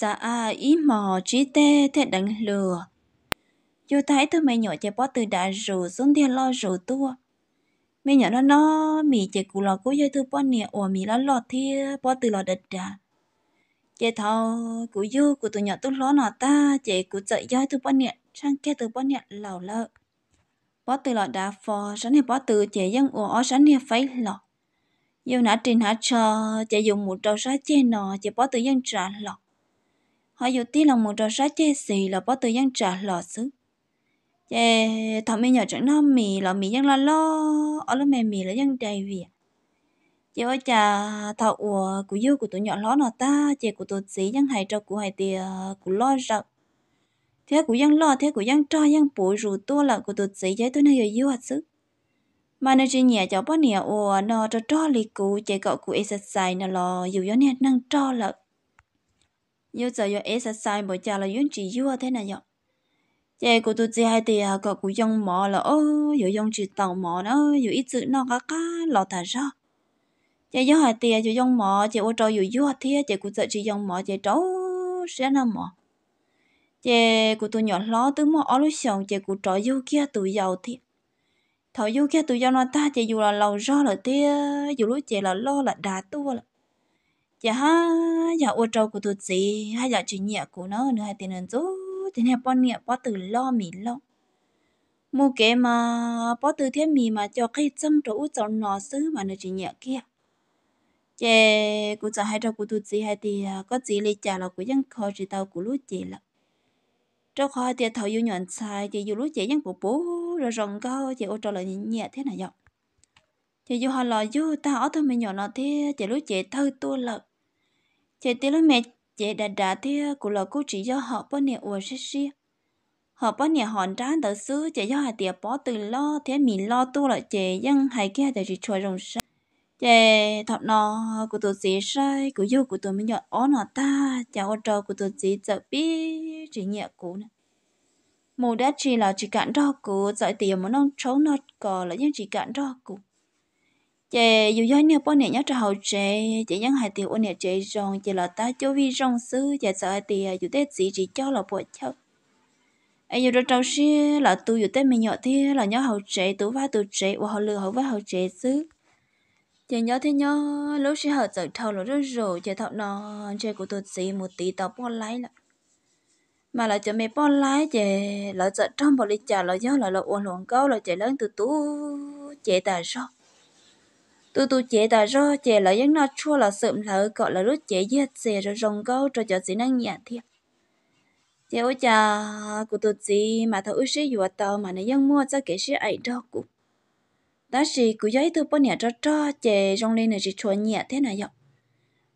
xa dạ, à, ý mò trí tê thế đánh lừa chú thấy tôi mày nhỏ chạy bó từ đã rủ xuống thiên lo rủ tua mày nhỏ nó nó mì chạy cụ lò cú dây thư bó nè ủa mì nó lọt thi bó từ lò đật đà chạy thâu cụ du cụ tụi nhỏ tôi lo nọ ta chạy cụ chạy dây thư bó nè sang kia từ bó nè lầu lợ bó từ lò đá phò sẵn nè bó từ chạy dân ủa ó sáng nè phấy lọ dù nã trình hả chờ chạy dùng một trầu sá chê nọ chạy bó từ dân trả lọ họ dù tí lòng một trò sát chê xì là bó tư dân trả lò xứ chê thọ mi nhỏ chẳng nó mì là mì dân lo lo ở lớp mẹ mì là dân đầy việc chê ôi chà thọ ủa của dư của tụi nhỏ ló nó ta chê của tụi xí dân hài trâu của hài tìa của lo rợ thế của dân lo thế của dân cho dân bụi rù tua là của tụi xí chế tôi nay giờ dư hạt xứ mà nó chỉ nhẹ cháu bó nhẹ ủa nó trò cho lì cụ chê cậu của exercise nó lo dù gió nè năng cho lợn yêu giờ yêu exercise mỗi giờ là yên chỉ yêu thế này nhở giờ cô tôi chỉ hay thì à có cô dùng mỏ là ô yêu dùng chỉ tàu mỏ nó yêu ít chữ nó cả, cá lọ thả ra giờ yêu hay thì yêu à, dùng mỏ giờ ô trò yêu yêu thế giờ cô giờ chỉ dùng mỏ giờ trâu sẽ nằm mỏ giờ cô tôi nhỏ ló tứ mỏ ở lối xong giờ cô trò yêu kia tụi giàu thiệt thầu yêu kia tụi giàu nó ta giờ yêu là lầu ra là thế yêu lối giờ là lo là đà tua là giờ dạ ha giờ dạ, ô trâu của tôi gì hay giờ dạ, chuyện nhẹ của nó nữa hay tiền hơn chút tiền hay bao nhẹ bao từ lo mì lo mua cái mà bao từ thế mì mà cho cái chân trâu u cháu nó xứ mà nó chuyện nhẹ kia chè cũng cháu hai trâu của tôi gì hay thì à, có gì lấy trả là của dân khó chị tao của lũ chị là trâu khó thì thầu yêu nhọn xài thì yêu lũ chị dân của bố rồi rồng cao chị ô trâu là nhẹ thế này dọc chị dù họ lo dù ta ở thôi mình nhỏ nó thế chị lũ chị thơ tua lợt chị tí lúc mẹ chị đã đã thì cụ lọ cô chỉ cho họ bao nhiêu uổng xí xí họ bao nhiêu hòn trán tờ xứ chị do hai tiệp bỏ từ lo thế mình lo tu là chị dân hai kia để chị chơi rồng sa chế thọ nọ của tôi xí sai của vô của tôi mới nhọn ó nọ ta chả ô trò cụ tụi sĩ chợ bi chỉ nhẹ cụ nè mù đã chỉ là chỉ cản đo cụ dạy tiền muốn ông cháu nó cò là những chỉ cản đo cụ chị dù do nhiều bọn này nhớ trò hậu chị chị nhắn hai tiêu ôn này chị rong chị là ta chú vi rong sư chị sợ hai tiêu dù tết gì chị cho là bộ cho ai dù trâu xí là tu dù tết mình nhỏ thì là nhớ hậu chị tu va tu chị và hậu lừa hậu va hậu chị sư chị nhớ thế nhớ lúc xí hậu sợ thầu là rất rồi chị thọ nó chị của tôi sĩ một tí tao bỏ lấy là mà là cho mẹ bỏ lấy, chị là sợ trong bỏ lịch trả, là do là là uổng luồng câu là chị lớn từ tu chị tại sao tu tu chế ta rơ chế là những nó chua là sụm là gọi là rút chế giết chế rồi rồng câu cho cho chỉ năng nhẹ thiệt chế ôi cha của tu chỉ mà thấu sĩ vừa tàu mà nó dân mua cho kể sĩ ấy đó cụ đó sĩ cụ giấy thư bao nhẹ cho cho chế rong lên là chỉ chua nhẹ thế này vậy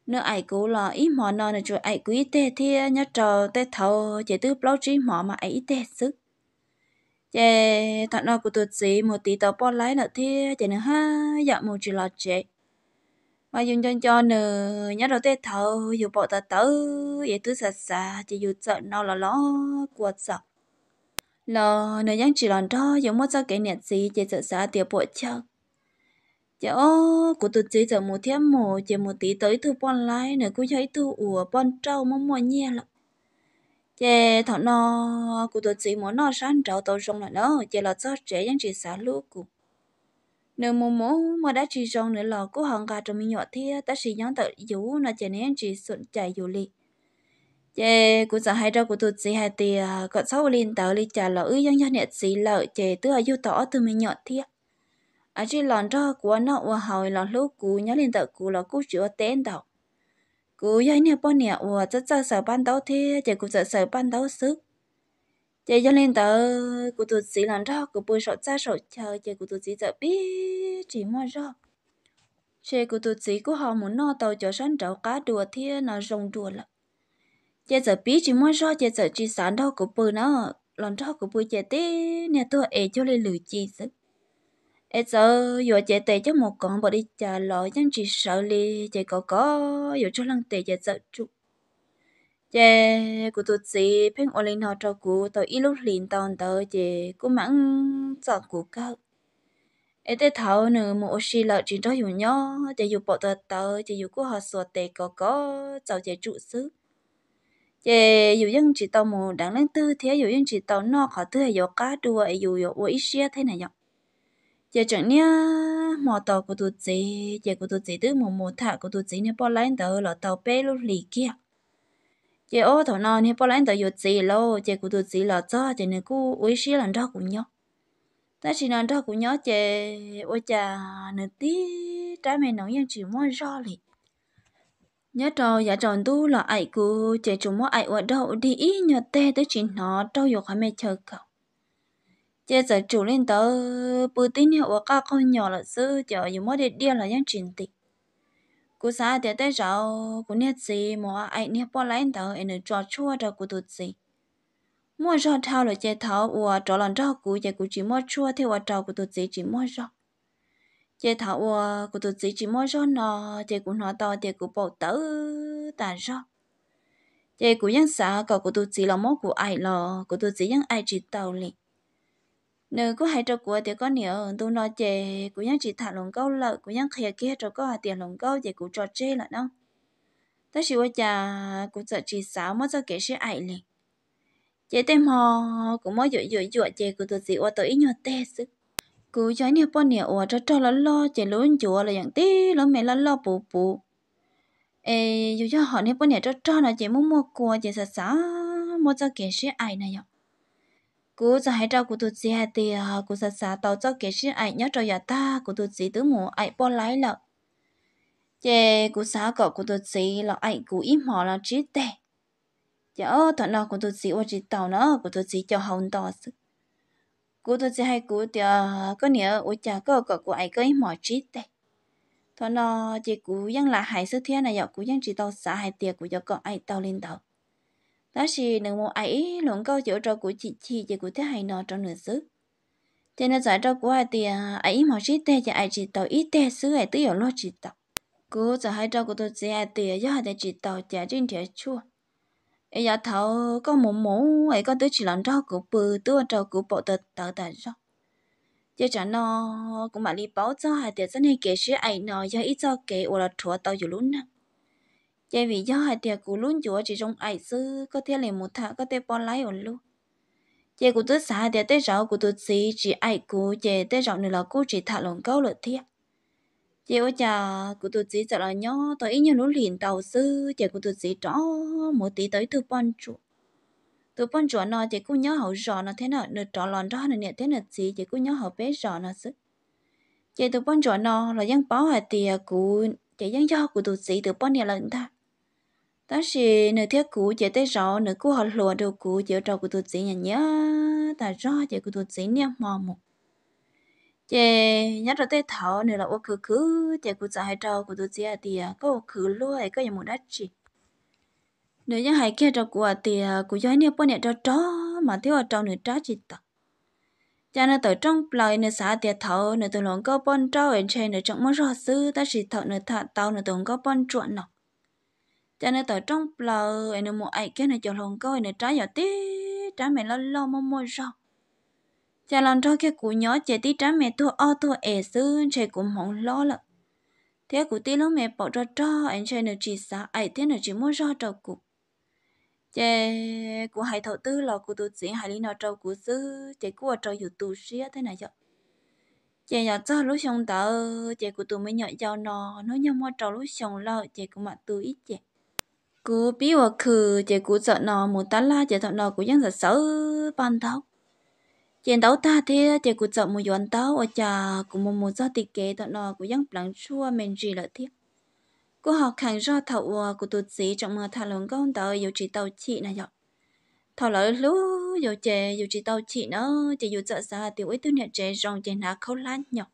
nữa ấy cụ là ít mỏ non là chua ấy cụ ít tê thế nhớ trò tê thầu chế từ bao chỉ mỏ mà ấy tê sức chè thằng nào của tôi chị một tí tàu bó lái nữa thế chè nữa ha dạ một chỉ là chè mà dùng cho cho nờ nhớ đầu tê thầu dù bỏ tờ tớ vậy tôi sạch xà chỉ dù sợ nó là nó của sợ lò nờ nhắn chỉ làm đó dùng một sao cái nhẹ gì chè sợ sợ tiệp bộ chợ chè ô của tôi chị giờ một thêm một chè một tí tới thu bó lái nữa cũng thấy thu ủa bon trâu mong mỏi nhẹ lắm chị thọ nó cụ tổ chị muốn nó sẵn trâu tổ rong là nó chị là cho trẻ những chị xả lũ cụ nếu mù mù mà đã chỉ rong nữa là cô hàng gà trong mình nhỏ thì ta sẽ nhắn tự dụ nó chị nên chỉ sụn chạy dụ li chị cụ sợ hai đâu cụ tổ chị hai thì còn sau liền tàu li trả lỡ dân nhân nhật chị lỡ chị tự ở dụ tỏ từ mình nhỏ thì à chỉ lòn cho của nó và hầu lòn lũ cụ nhớ liền tự cụ là cụ chữa tên tàu cú yai nè bọn nè ủa chắc chắc sợ ban đầu thế chị cũng sợ sợ ban đầu sức chị cho nên tớ cụ tụt sĩ làm rõ cú bùi sợ cha sợ chờ chị cụ tụt sĩ sợ bí chỉ mua rõ chị cú tụt sĩ cú họ muốn no tàu cho sẵn trậu cá đùa thế nó rồng đùa lắm chị sợ bí chỉ mua rõ chị sợ chỉ sản đâu cú bùi nó làm rõ cú bùi chị tê nè tôi ế cho lên lửa chi sức ấy giờ giờ chị tệ cho một con bỏ đi trả lỗi chẳng chỉ sợ li chị có có giờ cho lăng tệ chị sợ trụ chị của tụi chị phèn ô linh họ cho cụ tàu ít lúc liền tàu tàu chị cũng mắng sợ cụ cao ấy tê thảo nữa một xì lợ chỉ cho hiểu nhó chị dù bỏ tờ tờ chị dù của họ sửa tệ có có chào chị trụ xứ chị dù dân chỉ tàu mù, đáng lên tư thế dù dân chỉ tàu nọ, khó tư hay giờ cá đua dù dù ôi xia thế này nhở giờ chẳng nha mò tàu của tụi chị giờ của tụi chị tứ mù mù thả của tụi chị nè bỏ lái tàu là tàu bé lúc lì kia giờ ô thằng nó nè bỏ lái tàu giờ chị lâu giờ của tụi chị là cho giờ nè cô uy sĩ lần đó cũng nhóc ta chỉ lần đó cũng nhóc giờ ôi cha nè tí trái mẹ nói ยัง chỉ mua rõ lì nhớ trò giả tròn tu là ai cô giờ chúng mua ai ở đâu đi nhớ tê tới chỉ nó trâu dục hai mẹ chờ cậu chế giờ chủ lên tớ bữa tin hiệu các con nhỏ là sư chờ dù mới để điên là những chuyện tịch cú xã thì tới rồi cú nét gì mà ai nét bỏ lại tớ anh được trò chua rồi cú tụt gì mua rau thao là chế thảo ua trò lần rau cú chế cú chỉ mua chua thì ua trò cú tụt gì chỉ mua rau chế thảo ua cú tụt gì chỉ mua rau nọ chế cú nó to chế cú bầu tớ tàn rau chế cú nhân xã cậu cú tụt gì là mua cú ai lo, cú tụt gì nhân ai chỉ tàu liền nếu có hai trò của thì có nhiều tôi nói chè của những chị thả lồng câu lợi của những kia kia trò có hai tiền lồng câu thì cũng trò chê là nó. ta chỉ qua chà cũng sợ chỉ sáu mới cho kể sẽ ải liền chế tem hò cũng mới dội dội dội chế của tôi gì qua tôi ít nhiều tê sức cú cho nhiều bao nhiều ủa cho cho lo lo chế lúa chùa là dạng tí lúa mẹ lo lo bù bù ê dù cho họ nhiều bao nhiều cho cho là chế muốn mua cua chế sợ sáu mất cho kể sẽ ải này vậy cú giờ hai trâu của tụi chị hai thì à, cú sạt sạt tàu cho kể xin ảnh nhớ cho nhà ta của tôi chỉ tứ mù ảnh bỏ lại lợ chè cú xã cọ của tôi chỉ là ảnh cú ít mỏ là chết tệ chè thằng nào là của tụi chị và chị tàu nó của tụi chị cho hồng to sự cú tụi chị hai cú thì à, có nhớ ôi chà có cọ của ảnh có im họ chết tệ thằng nào chỉ cú vẫn là hai sức thiên này dọc cú vẫn chỉ tàu xã hai tiệc của dọc cọ ảnh tàu lên tàu đó là nâng một ấy luận câu chữ trâu của chị chị chị của thế hay nọ trong nửa xứ thế nên giải trâu của ai à, thì ấy mà chỉ tê thì ai chỉ tàu ít tê xứ ấy tự hiểu lo chỉ tàu cứ giờ hai trâu của tôi chỉ ai thì à, do hai chỉ tàu trả trên trẻ chua ấy giờ thầu có một mũ ấy có tới chỉ làm trâu của bự tôi trâu của bộ tờ tờ tờ trâu giờ cho nó cũng mà đi bảo cho hai thì rất hay kể chuyện ấy nọ do ít cho kể hoặc là chúa tàu dù lúc nào chỉ vì do hai tiệc của luôn chúa chỉ trong ai sư có thể là một thằng có thể bỏ lái ổn luôn chỉ của tôi xã thì tôi rau của tôi chỉ chỉ ai của chỉ tôi rau nữa là cô chỉ thả lòng câu lợi thiệt chỉ ơi chà của tôi chỉ sợ là nhỏ tôi ít nhiều lúc liền tàu sư chỉ của tôi chỉ đó một tí tới từ bọn chủ từ bọn chủ nó chỉ cô nhớ hậu rõ nó thế nào nửa trọ lòn đó này thế nào gì chỉ cô nhớ hậu bé rõ nó sức chỉ từ bọn chủ nó là dân báo hai tiền của chỉ dân do của tôi chỉ từ bọn nhà lần ta ta sĩ nửa thiết cũ chế tới rõ nửa cũ họ lùa đồ cũ chế trò của tụi chị nhớ à, ta rõ chế của tụi chị nhé mò một chế nhớ rồi tới thảo nửa là ô khứ khứ chế của trả hai trò của tụi chị thì có ô luôn có gì một đất chị nửa nhớ hai kia trò của à, thì của gió nhớ bao nhiêu trò trò mà thiếu ở nửa trò chị ta cha nó tới trong lời nửa xã tiệt thầu nửa tụi lồng có bon trâu ở trên nửa trong mất rõ sư ta chỉ thợ nửa thợ tao nửa tụi có bon chuột nọ cho nên tới trong lờ anh em một ai cái này cho lòng coi này trái giờ tí trái mẹ lo lo mò mò rau cha lòng cho cái cú nhỏ chạy tí trái mẹ thua o thua ẻ sư chạy cũng mong lo lợ thế cú tí lúc mẹ bỏ ra cho anh chạy nữa chỉ xa ai thế nữa chỉ mua rau trâu cụ chè cú hai thầu tư là cú tụt sĩ hai lý nào trâu cú sư chè cú ở trâu dù tù xía thế này vậy chị nhỏ cho lúc xong tờ chị của tụi mới nhỏ cho nó nó nhau mua trò lúc xong lâu chị cũng mặc tụi ít chị cú bí hoặc khử chỉ cú sợ nó một tá la chỉ thọ nó cú dân sợ sợ ban tao trên tàu ta thế chỉ cú sợ một yon tàu ở nhà cú một một do tịch kế thọ nó cú dân bằng chua mình gì lợi thiết cú học khẳng do thọ hoa cú tụt sĩ trong mưa thà lồng con tàu yêu chỉ tàu chị này nhở, thọ lợi lú yêu chè yêu chỉ tàu chị nó chỉ yêu sợ xa tiểu ý tư nhận chè rong chè nà khâu lan nhọc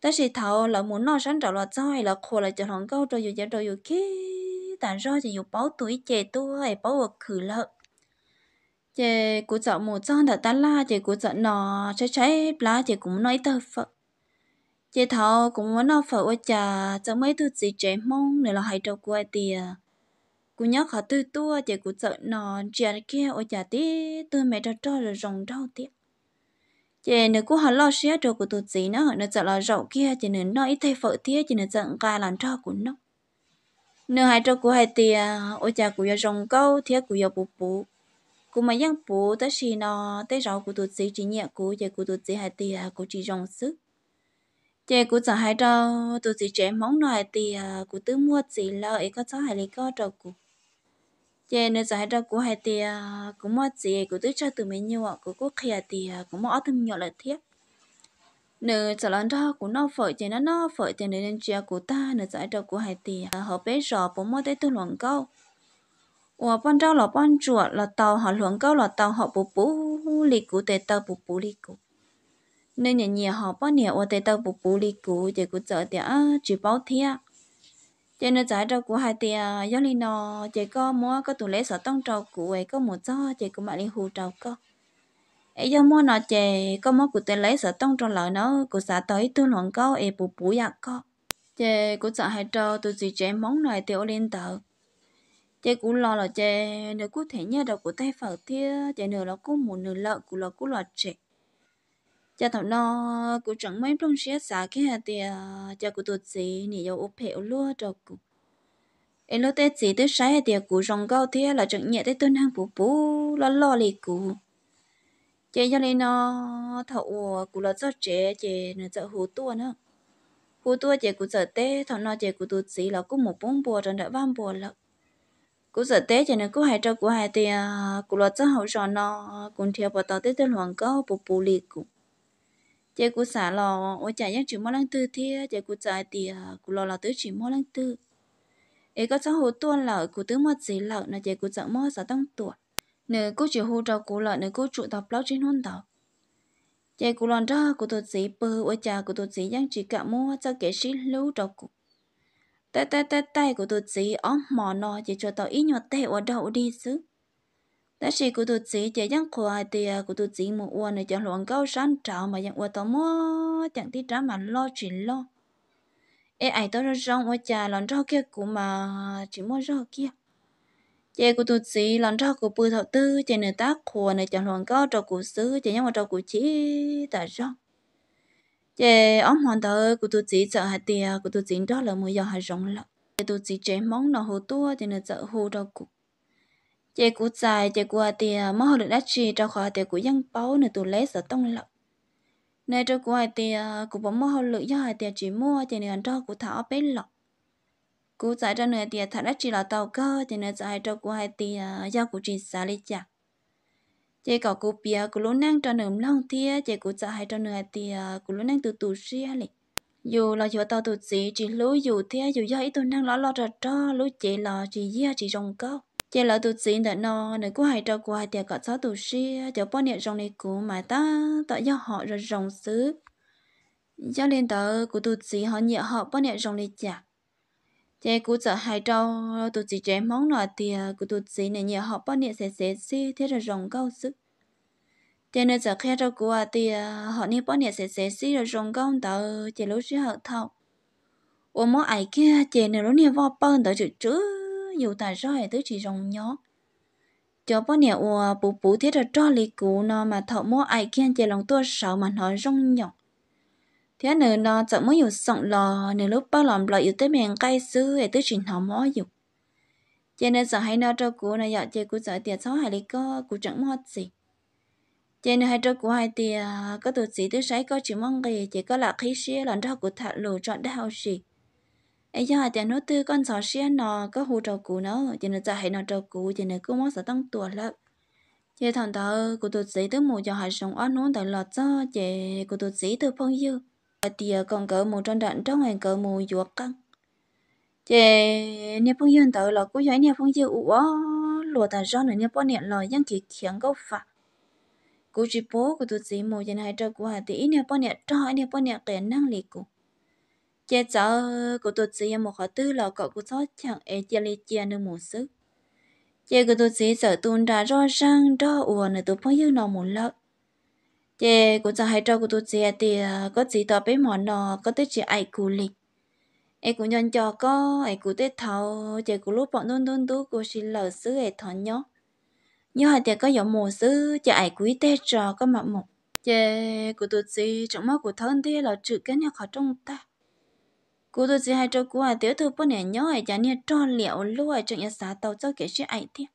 ta chỉ thọ là muốn nó sẵn trở là cho hay là khổ là chờ hòn câu rồi yêu giờ rồi yêu kia ta rõ chỉ dù bảo tuổi chè tu hay bảo vật khử lợ chè cụ chọn một trang đã ta la chè cụ chọn nọ trái trái lá chè cũng nói tờ phật chè thảo cũng muốn nó phật qua trà cho mấy thứ gì trẻ mong nữa là hay trâu qua tìa cụ nhớ khó tư tua chè cụ chọn nọ chè kia ở trà tí tư mẹ cho cho rồi rồng đau tiếc chị nữ cũng họ lo xé trâu của tụt gì nó nó sợ là rậu kia chị nữ nói ít thay phở thía chị nữ giận ca làm cho của nó nếu hai trâu của hai tia ôi cha của rồng câu thiết của bù bù cũng mà giang bù ta xì nó tới rau của tụt sĩ chỉ nhẹ của chạy của tụt sĩ hai tia của chỉ rồng sức chạy của sợ hai trâu tụt sĩ trẻ móng nó hai tia của tứ mua sĩ lợi có cháu hai lấy có trâu của chạy nếu sợ hai trâu của hai tia cũng mua sĩ của tứ cho từ mấy nhiêu ạ của quốc kia tia cũng mua thêm nhiều lại thiết nửa trả lần đó của nó phở trên nó nó phở thì nửa nên chia của ta nửa giải trò của hai tỷ à. họ bé rõ bố mơ tới tôi luận câu và bọn trâu là bọn chuột là tàu họ luận câu là tàu họ bố bố lì cụ tề tàu bố bố lì cụ nên nhà nhà họ bọn nhà và tề tàu bố bố lì cụ thì cũng sợ thì à chỉ bao thiệt cho nên giải trâu của hai tỷ à, giáo lý nó chỉ có mua có tủ lễ sở tông trâu của ấy có một do chỉ cũng mà đi hù trâu cơ ấy do mua nó chè có mua cụ tế lấy sợ tông trong lời nó cụ xã tới tu luận câu ấy bù bù giặc dạ co chè cụ sợ hai trâu tôi chỉ chè món này tiểu lên tờ chè cụ lo là chè nếu cụ thể nhớ đầu cụ tay phở thia chè nửa là cụ muốn nửa lợ cụ là cụ lọt chè chè thằng nó cụ chẳng mấy trong xe xã cái hà tìa chè cụ tôi chỉ nỉ dầu úp hiệu lúa đầu cụ ấy lúc tết chỉ tết sai hà tìa cụ rong câu thia là chẳng nhẹ tết tuân hàng bù bù lo lo lì cụ chị cho nên nó thầu cụ là cho trẻ chị nó cho hồ tua nữa hồ tua chị cụ sợ té thọ nó chị cũng tụt gì là cũng một bốn bùa rồi đã vang bùa lận cụ sợ té chị nó cũng hay cho cụ hai thì cụ là cho hậu rồi nó cũng theo vào tàu tới tới hoàng câu bù bù lì cụ chị cụ xả lò ôi chả nhắc chỉ mỗi lần tư thế chị cụ chạy thì à, cụ lò là tới chỉ mỗi lần tư ấy có cháu hồ tua lợ cụ tứ mất gì lợ nó chị cụ sợ mất sợ tăng tuổi nếu cô chỉ hô trâu cô là nếu cô chủ tập lâu trên hôn tàu chạy cô lòn ra cô tôi sĩ bơ ở cha cô tôi sĩ giang chỉ cả mua cho kẻ sĩ lưu cho cô tay tay tay tay của tôi sĩ óm mò nọ chỉ cho tàu ít nhọt tay ở đầu đi xứ đã sĩ của tôi sĩ chỉ giang khổ ai thì của tôi sĩ một uo này chẳng loạn cao sáng trào mà giang uo tàu mua chẳng tí trả mà lo chuyện lo ê ai tao ra rong ở cha lòn rau kia cũng mà chỉ mua rau kia chế của tụt sĩ làm cho của bùi thọ tư chế nửa tác của nửa chẳng hoàn có trâu của sứ chế nhau mà trâu của chỉ tại sao chế ông hoàn tử của tụt sĩ sợ hạt tiề của tụt sĩ đó là mùi gió hạt rộng lắm chế tụt chỉ chế món nó hồ tua chế nửa sợ hồ trâu của chế của dài chế của tiề mà họ được đắc chi trao khỏi tiề của dân báu nữa tôi lấy sợ tông lắm nên trâu của tiề của bóng mà họ được do hạt tiề chỉ mua chế nửa trâu của thảo bên lọc cú giải ra nửa tiền thật đã chỉ là tàu cơ thì nửa giải cho cú hai tiền giao cú chỉ xả lý chả chị có cú bia cú lú năng cho nửa long thia chị cú giải cho nửa tiền à, cú lú năng từ từ xia lì dù là chỗ tàu từ chỉ chỉ lú dù thia dù do ít tôi năng lo lo ra cho lú chị là chỉ gia chỉ trồng cơ, chị là từ chỉ đã nó nửa cú hai cho cú hai tiền cả sáu từ xia cho bao nhiêu rồng này cú mà ta tại do họ rồi trồng xứ cho nên tớ của tù chỉ họ nhẹ họ bao nhiêu rồng này chả chế cú giờ hai trâu tụi chị chế món nọ thì của tụi chị này nhờ họ bao niệm sẽ sẽ si thế là rồng câu sức chế nên giờ khe trâu của à thì họ nhiều bao niệm sẽ sẽ si là rồng câu tờ chế lúc xí họ thâu ủa mỗi ai kia chế nên lúc nhiều vào bao tờ chữ chữ dù tại sao à hệ tới chỉ rồng nhỏ cho bao niệm ủa bù bù thế là cho lì cú nó mà thọ mỗi ai kia chế lòng tua sợ mà nói rồng nhọc thế nữa nó chẳng muốn dùng sọng lò nên lúc bao lòng lò yếu tới miền cây xứ để tới chuyện họ mó dục cho nên sợ hay nó cho cụ này dọa chơi cụ sợ tiền sáu hai lý có cụ chẳng mất gì cho nên hay cho cụ hay tiền có tụt sĩ tới sấy có chỉ mong gì chỉ có là khí xía lần cho cụ thả lù chọn đau gì ấy do hai tiền nó tư con sò xía nó có hù cho cụ nó cho nên sợ hay nó cho cụ cho nên cứ mất sợ tăng tuổi lắm chị thằng thơ của tụt sĩ tới mù cho hai sống ăn uống tại lọt cho chị của tụt sĩ tới phong dư tia con cỡ mù trong trận trong hàng cỡ mù ruột căng chè nếp phong dương tới là cũng vậy nếp phong dương ủa lùa ta rõ nữa nếp bao nè lòi dân chỉ khiến gốc phạt cú chỉ bố của tụi chị mù trên hai trâu của hà tỷ nè bao nè trói nè bao nè kẻ năng lực của chè cháu của tụi chị một khó tư là cậu của cháu chẳng e chia li chia nữa một sức chè của tụi chị sợ tuôn ra rõ ràng đó ủa nữa tụi phong dương nó muốn lợn chị cũng chẳng hay cho của tôi chị thì ờ, có gì đó bé mỏ nó có tới chị ai cù lịch em cũng nhận cho có em cũng tới thầu chị cũng lúc bọn nôn nôn tú của xin lỡ xứ em thọn nhó như hai chị có giọng mồ xứ chị ai quý tê trò có mặt một chị của tôi chị trong mắt của thân thế là trừ cái nhà khó trong ta của tôi chị hay cho của tiểu thư bọn này nhó em chả nên cho liệu luôn chẳng nhà xả tàu cho kẻ chị ai thiệt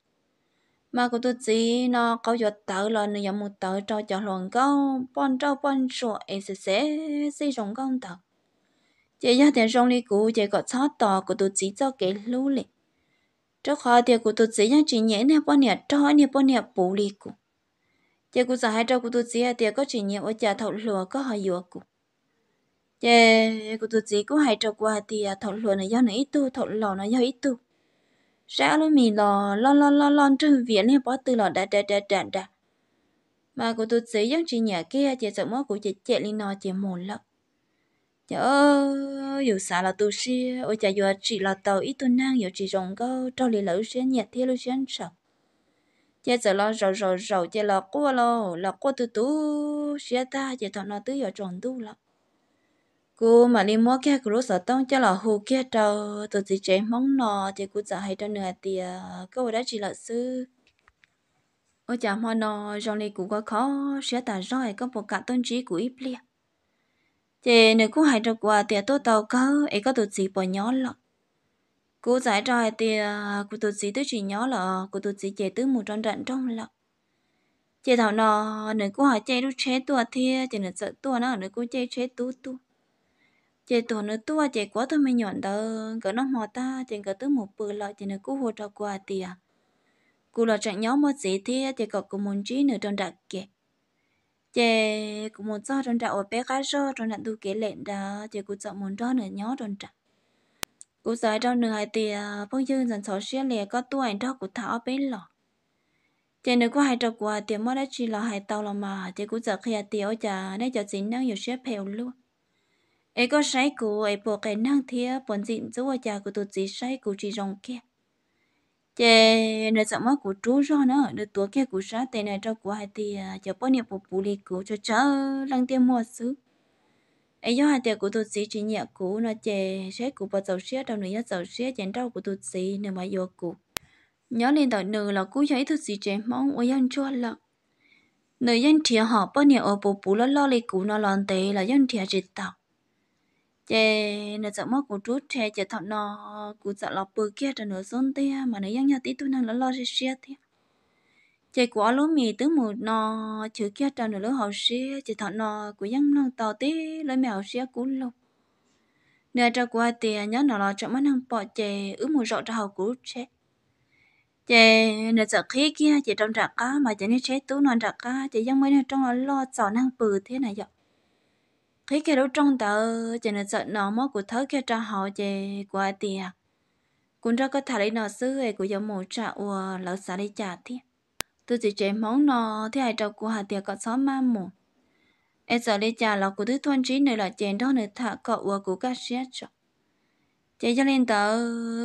mà cô tôi chỉ nó có giọt tớ là nó giống một tớ cho cho lòng câu bọn cho bọn sổ ấy sẽ sẽ xây rộng công tớ chị ra tiền rong đi cũ chị có chót tỏ của tôi chỉ cho cái lũ lệ cho khó tiền của tôi chỉ nhá chỉ nhẽ nè bọn nè cho nè bọn nè bù đi cũ chị cũng giải cho của tôi chỉ là tiền có chỉ nhẽ ở nhà thầu lúa có hơi yếu cũ chị của tôi chỉ cũng hay cho qua tiền thầu lúa này do nó ít tu thầu lò nó do ít tu ra luôn mì lò lo lo lo lo trừ viện này bỏ từ lò đã đã đã đã đã mà của tôi sĩ giống chị nhà kia chị sợ mất của chị chạy lên nó chị mồm lắm chớ dù xa là tôi xia ôi chả dù chị là tàu ít tôi năng dù chị rồng câu cho lì lỡ sẽ nhẹ thế lỡ sẽ sợ chị sợ lo rầu rầu rầu chị lo cua lo lo cua tôi tu xia ta chị thọ nó tới giờ tròn tu lắm cô mà đi mua kia cô sợ tông cho là hồ kia trâu tôi chỉ chế móng nò thì cô sợ hay cho nửa tiền cô đã chỉ là sư ở chả mua nò trong này cũng có khó sẽ tả rồi có một cả tôn trí của ít liền thì nếu cô hay được quà tiền tôi tàu cơ ấy có tụt gì bỏ nhỏ lọ cô giải rồi thì của tụt gì tôi chỉ nhỏ lọ của tụt gì chạy tứ một tròn trận trong lọ chị thảo nò nếu cô hỏi chạy đu chế tua thì chỉ là sợ tua nó nếu cô chạy chế tú tu chị tổ nữa tua chị quá thôi mới nhọn đó cỡ nó mò ta chị cỡ tới một bữa lại chị nữa cú hồ trò quà tiệt cú là chẳng nhớ một gì thì chị cậu cũng muốn trí nữa trong đặc kì chị cũng muốn cho trong đặc ở bé cá rô trong đặc tu kế lệnh đó chị cũng chọn muốn đó nữa nhớ trong đặc cú giải trong nửa hai tiệt bao nhiêu dần sáu xe lẻ có tua anh đó của thảo bé lọ chị nữa có hai trò quà tiệt mới đã chỉ là hai tàu là mà chị cũng giờ khi tiệt ở chả để cho chính đang nhiều xếp heo luôn ấy có sai cụ ấy bỏ cái năng thiệp, bản diện dấu ở nhà của tụt gì sai cụ chỉ rong kia chè nó sợ mắt của chú rồi nó, được tuổi kia của sát tên này cho của hai thì chờ bao nhiêu bộ phụ lì của cho cháu lăng tiền mua xứ ấy do hai tiền của tụt gì chỉ nhẹ của nó chè sai cụ bao dầu xía trong nữa nhất dầu xía chén rau của tụt gì nửa mà vô cụ nhớ lên tận nửa là cú giấy tụt gì chè mong ở dân chua lợn nửa dân thiệp họ bao nhiêu ở bộ phụ lo lo lì của nó lòn tệ là dân thiệp chỉ tạo chế nó sợ mất của chú trẻ chế thọ nó cụ sợ lọc bự kia cho nó xôn tê mà nó nhắc nhở tí tôi năng nó lo xe thế chế của lúa mì tứ mù nó chữ kia cho nó lúa hậu xe chế thọ nó của dân năng tàu tí lấy mèo xe cú lục nè cho qua tiền nhớ nó lo cho mấy năng bỏ chế ứ mù rộ cho hậu cú trẻ chế nè sợ khí kia chế trong trạng cá mà chế nên chế tú nó trạng cá chế dân mấy nó trong nó lo sợ năng bự thế này vậy khi cái đâu trong tờ chỉ nên sợ nó mất của thớ kia cho họ chè qua tiền, cũng ra có thà lấy nó xứ ấy của giống một trà ua lỡ xả lấy trà thiệt tôi chỉ chế món nó thì ai trâu của hà tiệt có xóm ma mù em sợ lấy trà lọc của thứ thôn trí này là chèn đó nữa thả cọ ua của các xe cho chế cho lên tờ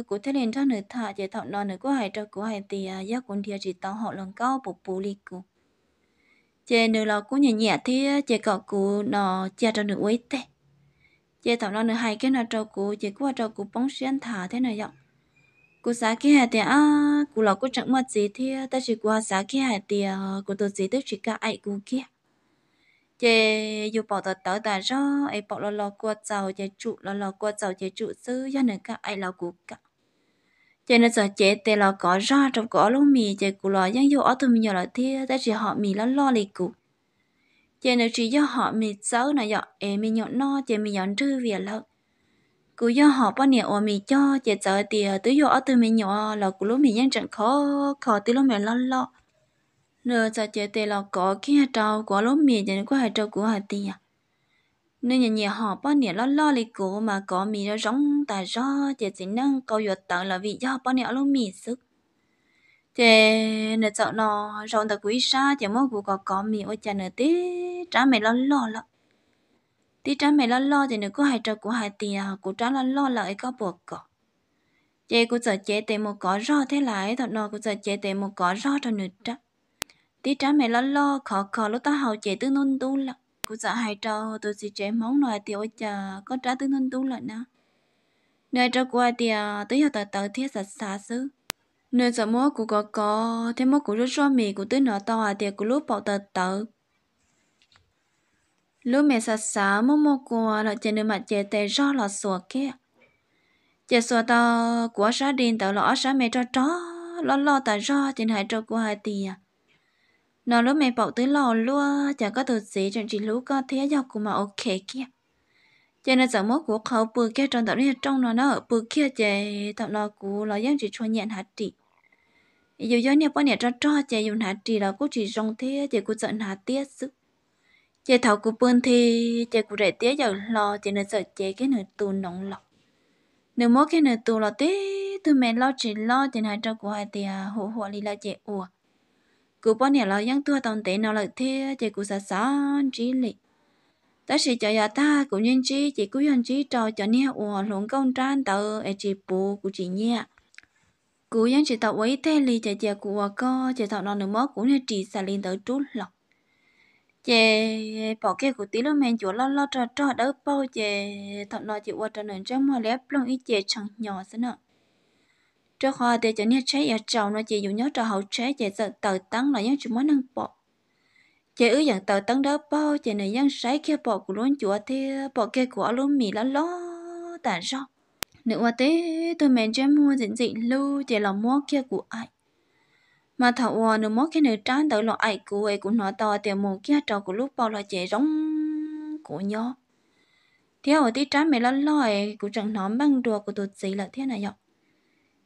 của thế lên cho nữa thả chế thọ nó nữa của hai trâu của hai tiệt giá cũng thiệt chỉ tao họ lần cao bộ bù li của chị nửa lo cũng nhẹ nhẹ thì chị có cụ nó chia cho nửa ấy tê chị thảo lo nửa hai cái nó trâu cụ chị cũng trâu cụ bóng xuyên thả thế này dọc cụ xã kia hai tiền à cụ lo cũng chẳng mất gì thì ờ, ta chỉ qua xã kia hai tiền cụ tôi chỉ tiếp chỉ cả ai cụ kia chị dù bỏ tờ tờ tờ cho ai bỏ lo lo qua giàu chị trụ lo lo qua giàu chị trụ xứ cho nửa cả ai lo cụ cả cho nên giờ chế tê lo có ra trong có lúc mì chế cụ lo dân vô ở tụi mình nhỏ là thế ta chỉ họ mì lo lo lì cụ cho nên chỉ do họ mì xấu là do em mì nhỏ no chế mì nhỏ trư về lâu cụ do họ bao nhiêu ở mì cho chế giờ thì tới vô ở tụi mình nhỏ là cụ lúc mì dân chẳng khó khó tới lúc mình lo lo nữa giờ chế tê lo có kia trâu có lúc mì chế nên có hai trâu của hai tiền nên nhà nhà họ bao nhà lo lo lấy cố mà có mì nó rong ta rõ thì chỉ nâng câu yuột tặng là vì do bọn nhà lo mì sức thì nè sợ nó rong ta quý sa thì mỗi cụ có có mì ở chà nè tí trả mày lo lo lắm tí trả mày lo lo thì nè có hai trò của hai tiền à, cô trả lo lo lại có buộc cọ chè cô sợ chè tiền một cỏ rõ thế lại thật nó cô sợ chè tiền một cỏ rõ cho nửa trả tí trả mày lo lo khó khó lúc ta hầu chè tư nôn tu lắm phụ sợ hai trò tôi chỉ chế món nồi thì ôi chờ có trả tướng thân tú lại nè à. nơi trò qua thì à, tới giờ tờ tờ thiết sạch xa xứ nơi sợ mối của có có thế mối của rất rõ mì của tới nọ to à thì của lúc bảo tờ tờ lúc mẹ sạch xa mối mối của là trên nơi mặt chế tề rõ là sủa kia chế sủa tờ của xã đình tờ lõ xã mẹ cho chó lo lo tờ rõ trên hai trò của thì à nó lúc mẹ bảo tới lò luôn chẳng có từ gì chuyện chỉ lũ có thế dọc của mà ok kia cho nên giờ mốt của khẩu bự kia trong tàu này trong nó nó ở bự kia chè tàu lò của lò dân chỉ cho nhận hạt trị dù gió nè bao nè cho cho chè dùng hạt trị là cũng chỉ rong thế chè cũng giận hạt tiếc sức chè thảo của bươn thì chè của rẻ tiếc giờ lò cho nên sợ chè cái nửa tù nóng lọc nếu mốt cái nửa tù là tiếc từ mẹ lo chỉ lo chè hạt cho của hai thì hộ hộ đi là chè ủa cú bao nè là những tua tông tế nó là thế chỉ cú sa sán chỉ lệ ta sĩ cho ya ta cũng nhân trí chỉ cú nhân trí trò cho nia ủa luôn công tran tờ e chỉ bù của chỉ nhẹ cú nhân chỉ tàu ấy thế lì chỉ chỉ cú co chỉ tàu nó nữa mất cũng như chỉ sa lên tới trút lọc chị bỏ cái của tí lúc mình chỗ lo lo trò trò đỡ bao chị thậm lo chị qua trò nền trong mà lép luôn ý chị chẳng nhỏ thế nào cho họ để cho nhớ chế ở trầu nó chỉ dùng nhớ cho hậu chế chỉ giờ tờ tấn là nhớ chúng mới nâng bỏ chỉ ứ dạng tờ tấn đó bao chỉ này dân sấy kia bỏ của luôn chùa thì bỏ kia của luôn mì là lo tại sao nữa mà thế tôi mình cho mua diện dị lưu chỉ là mua kia của ai mà thảo hòa nữa mua cái nữ trán tới lo ai của ấy cũng nói to tiền mù kia trò của lúc bao là chỉ rong của nhau theo ở tí trái mày lo lo ấy cũng chẳng nói băng đùa của tụt gì là thế này dọc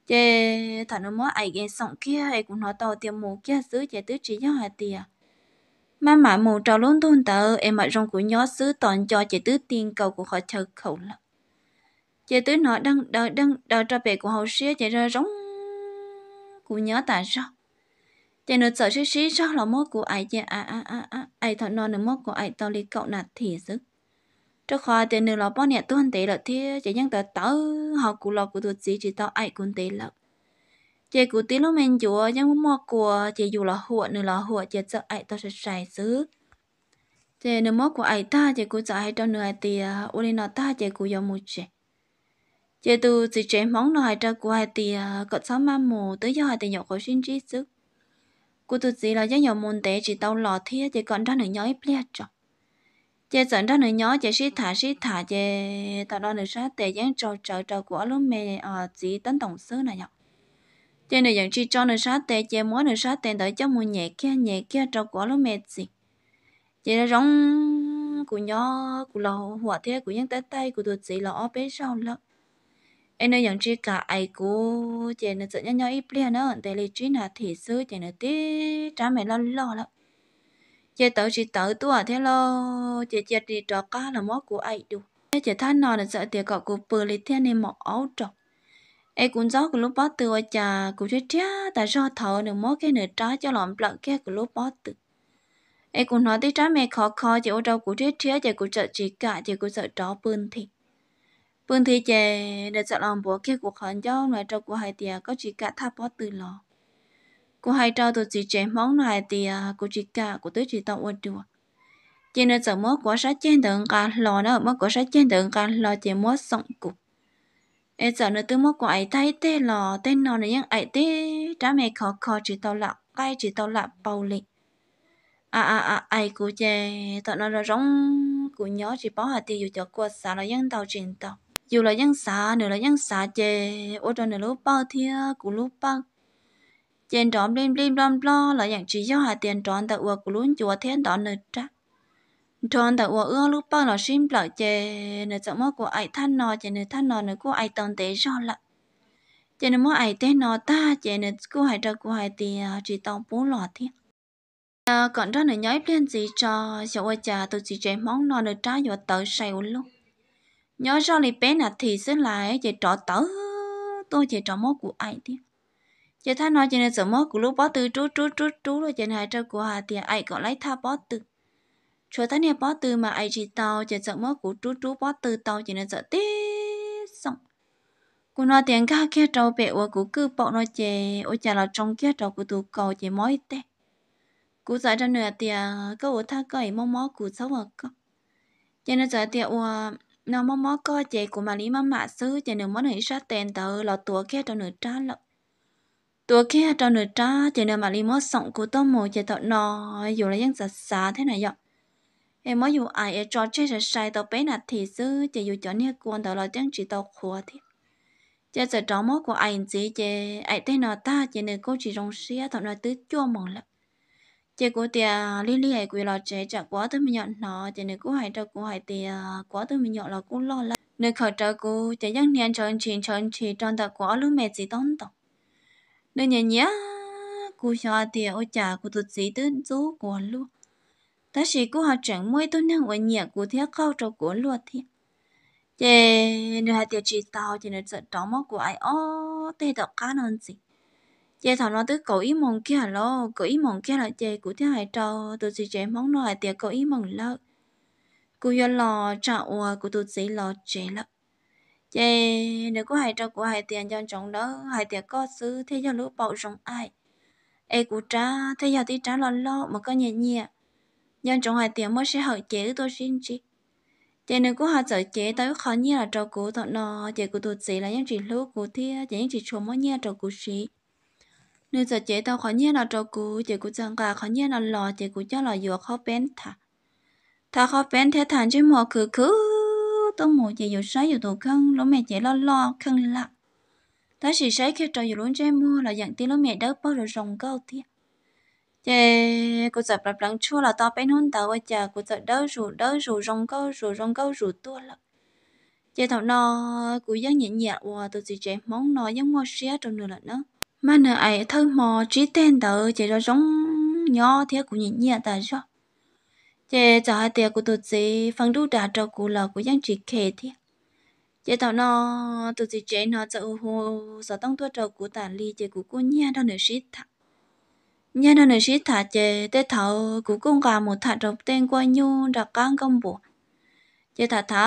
chế thằng nó mới ai cái sống kia hay cũng nói tàu tiêm mù kia xứ chế tứ chỉ cho hai tia mà mà mù trò luôn thôn tờ em mà rong của nhó xứ toàn cho chế tứ tiền cầu của họ chờ khẩu lắm chế tứ nó đang đợi đang đợi trở về của họ xía chế ra rống của nhó tại sao chế nó sợ xí xí sao là mốt của ai chế à à à à ai thằng nó nó mốt của ai tao lấy cậu nạt thì sức trước khoa tiền nửa lọ bao nhiêu tuần tế là thế chỉ những tờ tớ họ cụ lọ của tôi gì chỉ tao ai cũng tế là chỉ cụ tí lúc mình chúa những mua của chỉ dù là hụa nửa lọ hụa chỉ sợ ai tao sẽ sai xứ chỉ nửa mua của ai ta chỉ cụ sợ ai trong nửa tiền ô lên nó ta chỉ cụ dòng một chỉ chỉ từ chỉ chế món nồi ra của ai tiền có sáu mươi mù tới do hai tiền nhậu có xin trí xứ, cụ tôi chỉ là do nhỏ môn tế chỉ tao lọ thế chỉ còn ra nửa nhỏ ít lẹ trọng chế dẫn ra nữa nhỏ chế sĩ thả sĩ thả chế tạo ra nữa sao để dáng trâu trò trâu của lúc mẹ ở ờ, chỉ tấn tổng sư này nhở chế nữa những chi cho nữa sao để chế mỗi nữa sao để đợi cho mua nhẹ kia nhẹ kia trâu của lúc mẹ gì chế là rong của nhỏ của lò hỏa thế của những tay tay của tụi chị là ở bên sau lắm em nơi những chi cả ai của chế nữa dẫn nhau nhau ít liền nữa để lấy chi là thị sư chế nữa tí cha mẹ lo lo lắm chị tớ chỉ tớ tua thế lo chị chị đi trò cá là mó của ai đủ thế chị than nọ là sợ tiệt cọ của bự lấy thế nên mỏ áo trọ ấy cũng gió của lúc bó từ ở chà cũng chết chết tại do thở được mó cái nửa trái cho lỏng lợn kia của lúc bó từ ấy cũng nói tới trái mẹ khó khó chị ô đâu cũng chết chết chị cũng sợ chỉ cả chị cũng sợ trò bươn thì bươn thì chị để sợ lòng bố kia của khẩn do ngoài trọ của hai tiệt có chỉ cả tháp bó từ lò cô hai trao tôi chị trẻ món này thì à, cô chị cả cô tới chị tao ôn được chị nên sợ mất quá sát chén đường cả lò nó mất quá sát chén đường cả lò chị mất sống cục em sợ nữa tôi mất của ấy thấy tê lò tên nó này nhưng ấy tê trả mẹ khó khó chị tao lạ cái chị tao lạ bầu lị à à à ai cô chị tao nó là rong của nhỏ chỉ bảo hà tiêu cho cô xã là nhân tao chuyện tao dù là dân xã nữa là dân xã chị ô cho nữa lúc bao thia của lúc bao tiền tròn blim blim lom lo là dạng chỉ do hà tiền tròn tại ua của luôn chùa thiên đó nợ trá tròn tại ua ưa lúc bao là sim lợ chè nợ trọng mơ của ai than nò chè nợ than nò nợ của ai tông tế do lại. chè nợ mơ ai tế nò ta chè nợ của hai trà của hai thì chỉ à, tông bố lọ thiên à, còn ra nợ nhói lên gì cho sợ ua chà tôi chỉ trẻ món nò nợ trái vô tới say luôn nhớ ra lì bé nè thì xin lại chè trò tớ tôi chè trò mơ của ai thiên giờ tha nói cho nên sớm mất của lúc bó từ trú trú trú trú rồi cho nên hai trâu của hà tiền ai còn lấy tha bó từ chỗ tha nè bó từ mà ai chỉ tàu cho sớm mất của trú trú bó từ tàu cho nên giờ tê xong cô nói tiền ca kia trâu bẹ của cô cứ bỏ nói chè ôi chả là trong kia trâu của tụ cầu chè mối tê cô giải ra nửa tiền có ở tha cởi mó mó của sáu mà có cho nên giờ tiền nó mó mó coi chè của mà lý mà mạ sư cho nên món này sát tiền tờ là tua kia trâu nửa trả lợn ตัวแค่ตอนหนึ่งจ้าเจเนมาลีมอส่งกูต้องมูเจตนออยู่แล้วยังจัดสาเท่าไหนยอกเอ็มอยู่ไอเอจอเจจะใช้ตัวเป็นนัดที่ซื้อจะอยู่จอเนี่ยกวนแต่เราจังจีตัวขวดที่จะจะจอมอกูไอจีเจไอเตนอตาเจเนกูจีรงเสียตอนนั้นตื้อจ้วมองละเจกูเตียลิลี่ไอกูเราเจจะกว่าตัวมีหยอดนอเจเนกูหายตัวกูหายเตียกว่าตัวมีหยอดเรากูรอดละเนื้อเขาเจอกูจะยังเนียนชนชีชนชีจนแต่กว่าลูกแม่จีต้องตก nên nhẹ nhẹ cô cho tiền ô trả cô tự gì tới chú của luôn ta chỉ cô họ chẳng mới tôi năng ở nhà cô theo câu cho của luôn thì chị nửa hai tiền chỉ tao chị nửa giận đó mất của ai ó tê đọc cá non gì chị thảo nó tới cậu ý mong kia lo cậu ý mong kia là chị của theo hai trâu tôi chỉ chế mong nó hai tiền cậu ý mong lợ cô do lò trả ua của tôi chỉ lò chế lợ chị nếu có hai trâu của hai tiền cho chồng đó hai tiền có xứ thế cho lũ bảo chồng ai ê của trả thế giờ tí trả lo lo mà có nhẹ nhẹ nhân chồng hai tiền mới sẽ hỏi chế tôi xin chị chị nếu có họ sợ chế tới khó như là trâu của thọ nọ chị của tụt sĩ là những chị lũ của thia chị những chị chồng mới nhẹ trâu của sĩ nếu sợ chế tao khó như là trâu của chị của chồng cả khó như là lò chị của cho lò dừa khó bén thả thả khó bén thế thản chứ mò cứ cứ tông mù chị dù sấy dù tù khăn lỗ mẹ chạy lo lo khăn lặng ta chỉ sấy khi trời dù luôn chơi mua là dạng tí lỗ mẹ đỡ bao rồi rồng câu thiệt chị cô sợ lập lắng chua là to bên hôn tàu ở chả cô sợ đỡ rủ đỡ rủ rồng câu rủ rồng câu rủ tua lận chị thảo nó cú dân nhẹ nhẹ và tôi chỉ chị món nó giống mua xía trong nửa lận nữa mà nợ ấy thân mò trí tên tàu chị rồi giống nhỏ thế cũng nhẹ nhẹ tại cho chế cho hai tiệc của tôi chị phần đủ đã cho cụ là của dân chị khề thì chế tao nó tôi chị chế nó cho hồ giờ tông tua cho của tản ly chế của cô nha đâu nữa shit thả nha đâu nữa shit thả chế tê thảo của cô gà một thả rộng tên qua nhu đặc cang công bộ chế thả thả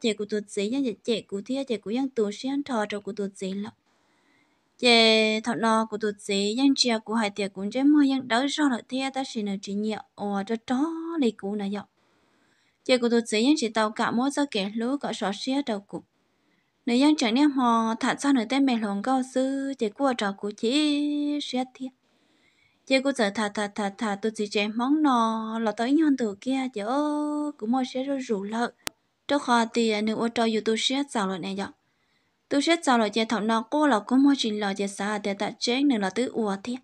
chế của tôi chị dân chế của thia chế của dân tụi xuyên thọ cho của tôi chị lọc chế thọ nó của tụt sĩ dân chia của hai tiệc cũng chế mua dân đỡ so là thế ta xin là chỉ nhiều ở cho chó lấy cũ này dọc chế của tụt sĩ dân chỉ tàu cả mỗi giờ kẻ lúa có sọ xía đầu cục nếu dân chẳng niệm họ thả sao nữa tên mẹ lòng cao sư chế của trò của chỉ xía thiệt chế của giờ thả thả thả thả tụt sĩ chế món nò là tới nhon từ kia chế cũng mua xía rồi rủ lợ trong kho thì nếu ô trò youtube xía sao rồi này dọc tôi sẽ cho là chị thằng nó cô là có mỗi chuyện là chị xã để ta chết nên là tự uổng thiệt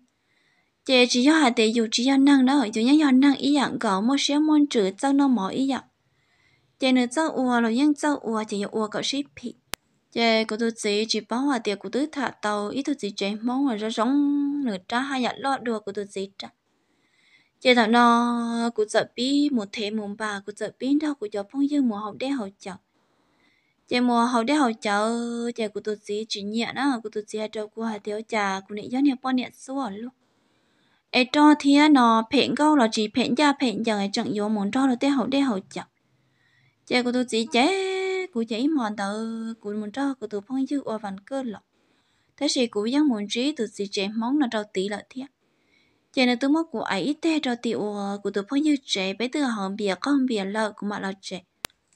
chị chỉ cho hai tỷ dù chỉ cho năng đó dù nhớ năng ý dạng gạo mỗi sẽ môn trừ cho nó mỗi ý dạng chị nữa cho uổng rồi nhưng cho uổng chị yêu uổng cậu ship phi chị của tôi chỉ chỉ bảo hòa tiền của tôi thả tàu ít tôi chỉ chạy món rồi ra giống nửa trái hai dạng lo được của tôi chỉ trả chị thằng nó của trợ bí một thế một bà của trợ bí đâu của cho phong dương một học đế học chọc chị mùa hậu đeo hậu chợ chị của tôi chỉ chỉ nhẹ đó của tôi chỉ hai trâu của hai thiếu trà của nị giáo niệm bao niệm số luôn ai cho thì nó phèn câu là chỉ phèn ra phèn giờ ai chẳng yếu muốn cho là đeo hậu đeo hậu chợ chị của tôi chỉ chế của chị mòn tự của muốn cho của tôi phong dư ở vạn cơ lộc thế thì của giáo muốn trí tụi chị chế món là trâu tí lợi thiệt chị là tôi mất của ấy tê trâu tiêu của tôi phong dư chế bây giờ họ bìa con bìa lợi của mọi là chế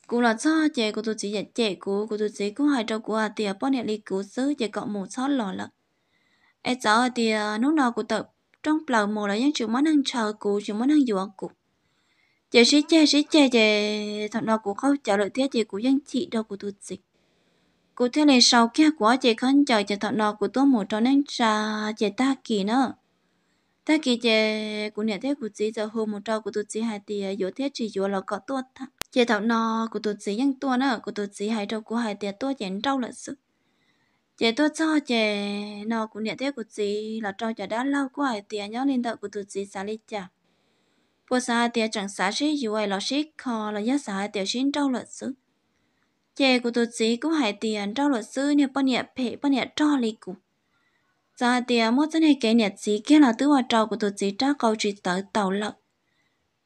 cú là cho chị của tôi chỉ dạy chị cú của tôi chỉ cú hai trâu của à tiệt bọn này li cú xứ chị cọ mù xót lọ lợ ai cho thì nút nào của tập trong lầu mù là những chuyện món ăn chờ cú chuyện món ăn dừa cú chị sĩ chè sĩ chè chè thằng nào của không trả lời thế chị của dân chị đâu của tôi chỉ cú thế này sau kia của chị khấn chờ chị thằng nào của tôi mù trò nên trà chị ta kỳ nữa ta kỳ chị của nhận thế của chỉ giờ hôm một trâu của tôi chỉ hai tiệt dỗ thế chỉ dỗ là có tuột thằng chế tạo nó của tổ chức nhân tua nữa của tổ chức hai trâu của hay tiền tôi chén trâu là sự chế tua cho chế nó của nhận thế của chị là trâu cho đã lâu của hay tiền nhớ nên đợi của tổ chức xả lịch chả bộ xã tiền chẳng xả sĩ dù ai là sĩ khó là giá xã tiền xin trâu là sự chế của tổ chức cũng hay tiền trâu là sự nhiều bao nhiêu phê bao nhiêu trâu lịch cụ xã tiền mỗi chân hay cái nhiệt chỉ kia là tứ hoa trâu của tổ chức trao cầu chỉ tới tàu lợn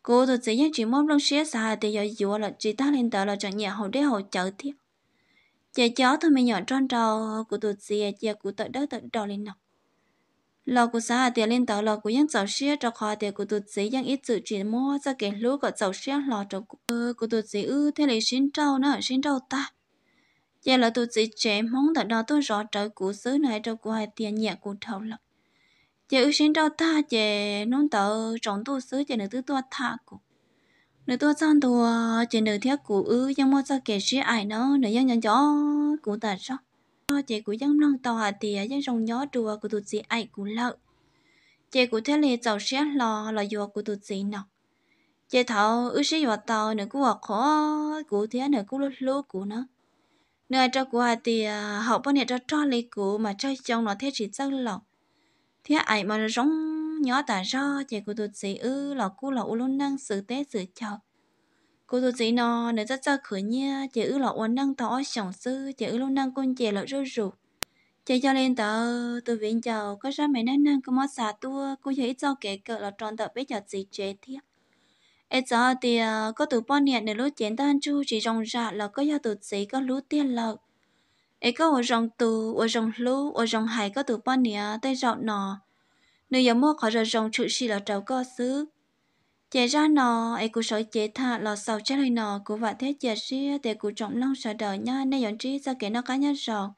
cô tôi chỉ nhắc chỉ mong lông xé xa thì giờ dụ là chỉ ta lên tờ là chẳng nhẹ hậu đế hậu chở thiết chị chó thôi mình nhỏ tròn trò của tôi chỉ chị của tôi đó tôi đòi lên nọc lò của xa thì lên tờ lò của những chậu xé cho khó thì của tôi chỉ những ít sự chỉ mua ra cái lúa của chậu xé lò cho của ờ, tôi chỉ ư thế này xin trâu nó xin trâu ta giờ là tôi chỉ trẻ mong tận đó tôi rõ trời của xứ này cho của hai tiền nhẹ của thầu lộc giờ ước sinh đâu ta giờ nông tờ trồng tu sứ giờ nửa tư tua tha cụ nửa tua sang tua giờ nửa theo cụ ư dân mua cho kẻ sĩ ai nó nửa dân nhận gió cụ ta sao chị của dân nông tàu hà tìa dân rồng gió đùa của tụt sĩ ai của lợ chị của thế lì giàu sẽ lò là dùa của tụt sĩ nào chị thảo ư sĩ dùa tàu nửa của khó của thế nửa của lúc lúc của nó nửa cho của hà tìa học bao nhiêu cho cho lì của mà cho chồng nó thế chỉ rất lòng thế ai mà rong nhỏ ta ra chị cô tôi chị ư là cô là u luôn năng sự tế sự chào cô tôi chị nó nếu rất ra khởi nha chị ư là uốn năng tỏ sòng sư chị ư luôn năng con chị là rơi rụt chị cho lên tờ từ viện chào có ra mẹ năng năng có mất xà tua cô thấy cho kể cỡ là tròn tập biết chào chị chế thiết Ê giờ thì ờ, có từ bao nhiêu để lúc chiến tan chu chỉ rong ra là có gia từ sĩ có lú tiền lợi ấy có ở rong tù ở rong lú ở rong hải có tù bọn nia tay rộng nọ nếu giờ mua khỏi rồi rong trụ xì là trâu có xứ chế ra nọ ấy cũng sợ chế tha lò sau trái lời nọ cũng vạ thế chế xí để cũng trọng long sợ đợi nha nên dọn trí ra kể nó cá nhân rộng